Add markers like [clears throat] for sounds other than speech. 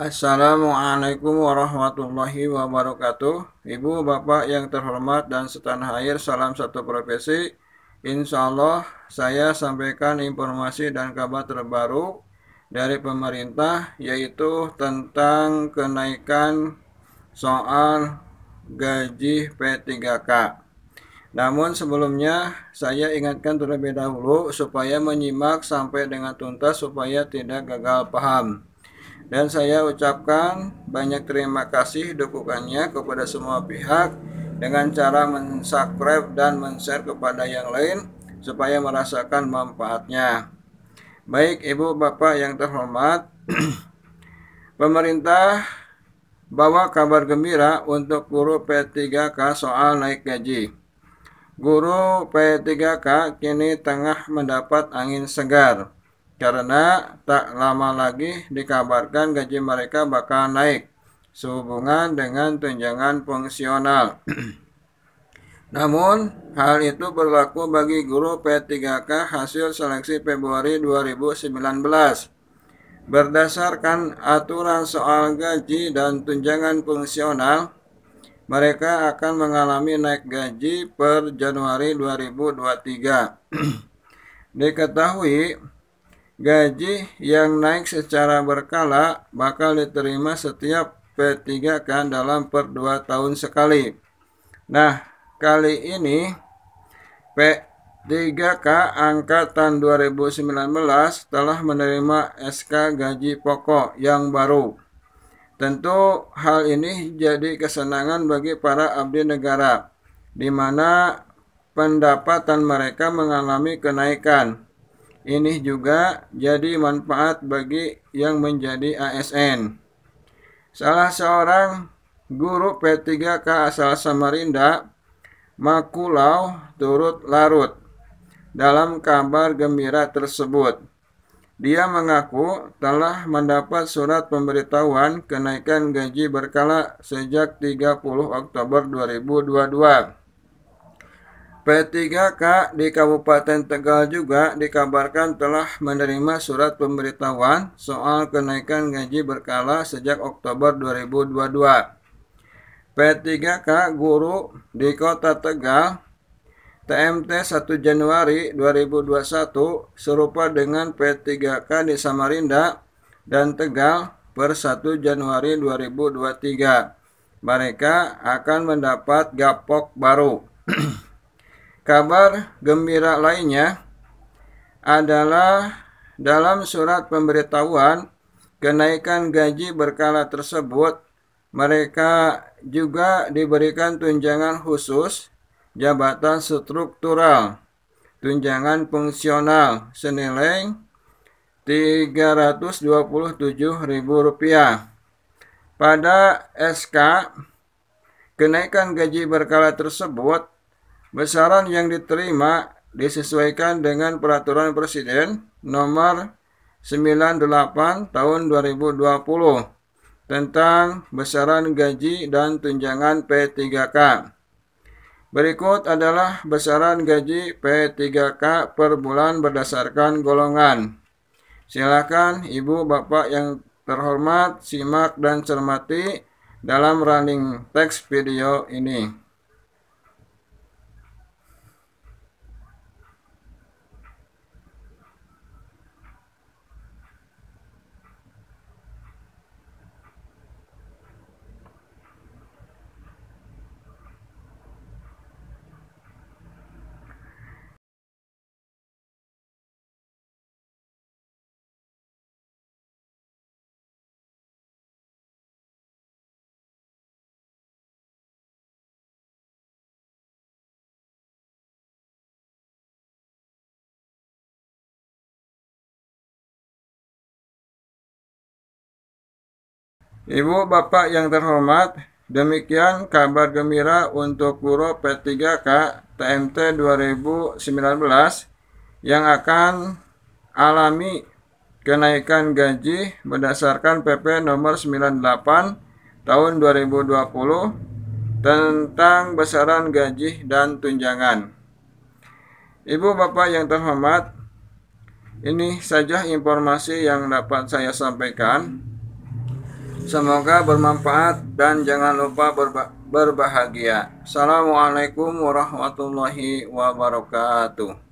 Assalamualaikum warahmatullahi wabarakatuh Ibu, Bapak yang terhormat dan setanah air Salam satu profesi Insya Allah saya sampaikan informasi dan kabar terbaru dari pemerintah Yaitu tentang kenaikan soal gaji P3K Namun sebelumnya saya ingatkan terlebih dahulu Supaya menyimak sampai dengan tuntas supaya tidak gagal paham dan saya ucapkan banyak terima kasih dukungannya kepada semua pihak dengan cara mensubscribe dan men-share kepada yang lain supaya merasakan manfaatnya. Baik Ibu Bapak yang terhormat, [clears throat] pemerintah bawa kabar gembira untuk guru P3K soal naik gaji. Guru P3K kini tengah mendapat angin segar karena tak lama lagi dikabarkan gaji mereka bakal naik sehubungan dengan tunjangan fungsional. [clears throat] Namun, hal itu berlaku bagi guru P3K hasil seleksi Februari 2019. Berdasarkan aturan soal gaji dan tunjangan fungsional, mereka akan mengalami naik gaji per Januari 2023. [clears throat] Diketahui, Gaji yang naik secara berkala bakal diterima setiap P3K kan dalam per 2 tahun sekali. Nah, kali ini P3K angkatan 2019 telah menerima SK gaji pokok yang baru. Tentu hal ini jadi kesenangan bagi para abdi negara di mana pendapatan mereka mengalami kenaikan ini juga jadi manfaat bagi yang menjadi ASN. Salah seorang guru P3K asal Samarinda, Makulau turut larut dalam kabar gembira tersebut. Dia mengaku telah mendapat surat pemberitahuan kenaikan gaji berkala sejak 30 Oktober 2022. P3K di Kabupaten Tegal juga dikabarkan telah menerima surat pemberitahuan soal kenaikan gaji berkala sejak Oktober 2022. P3K guru di Kota Tegal TMT 1 Januari 2021 serupa dengan P3K di Samarinda dan Tegal per 1 Januari 2023. Mereka akan mendapat gapok baru. [clears throat] Kabar gembira lainnya adalah dalam surat pemberitahuan kenaikan gaji berkala tersebut, mereka juga diberikan tunjangan khusus, jabatan struktural, tunjangan fungsional senilai Rp327.000. Pada SK, kenaikan gaji berkala tersebut Besaran yang diterima disesuaikan dengan peraturan presiden nomor 98 tahun 2020 tentang besaran gaji dan tunjangan P3K. Berikut adalah besaran gaji P3K per bulan berdasarkan golongan. Silakan Ibu Bapak yang terhormat simak dan cermati dalam running text video ini. Ibu Bapak yang terhormat, demikian kabar gembira untuk Guru P3K TMT 2019 yang akan alami kenaikan gaji berdasarkan PP nomor 98 tahun 2020 tentang besaran gaji dan tunjangan. Ibu Bapak yang terhormat, ini saja informasi yang dapat saya sampaikan. Semoga bermanfaat dan jangan lupa berba berbahagia. Assalamualaikum warahmatullahi wabarakatuh.